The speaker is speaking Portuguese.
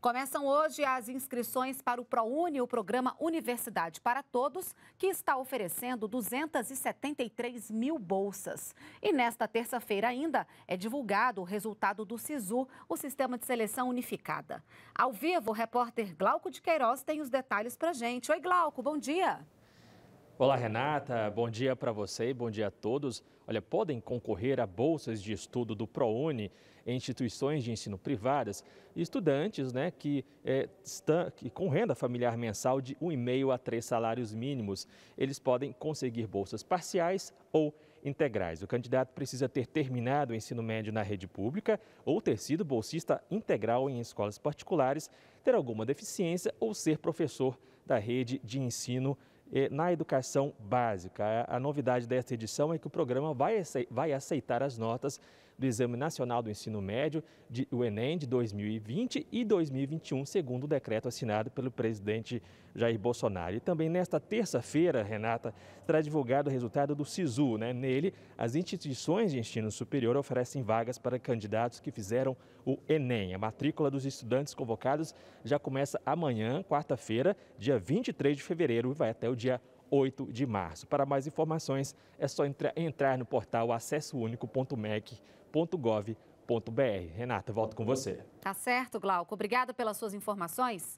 Começam hoje as inscrições para o ProUni, o programa Universidade para Todos, que está oferecendo 273 mil bolsas. E nesta terça-feira ainda é divulgado o resultado do SISU, o Sistema de Seleção Unificada. Ao vivo, o repórter Glauco de Queiroz tem os detalhes para gente. Oi, Glauco, bom dia. Olá, Renata. Bom dia para você e bom dia a todos. Olha, podem concorrer a bolsas de estudo do ProUni em instituições de ensino privadas estudantes né, que, é, estão, que com renda familiar mensal de 1,5 a 3 salários mínimos. Eles podem conseguir bolsas parciais ou integrais. O candidato precisa ter terminado o ensino médio na rede pública ou ter sido bolsista integral em escolas particulares, ter alguma deficiência ou ser professor da rede de ensino eh, na educação básica. A novidade desta edição é que o programa vai aceitar as notas do Exame Nacional do Ensino Médio, de, o Enem, de 2020 e 2021, segundo o decreto assinado pelo presidente Jair Bolsonaro. E também nesta terça-feira, Renata, será divulgado o resultado do SISU. Né? Nele, as instituições de ensino superior oferecem vagas para candidatos que fizeram o Enem. A matrícula dos estudantes convocados já começa amanhã, quarta-feira, dia 23 de fevereiro, e vai até o dia 8 de março. Para mais informações, é só entrar no portal acessounico.mec.gov.br. Renata, volto com você. Tá certo, Glauco. Obrigada pelas suas informações.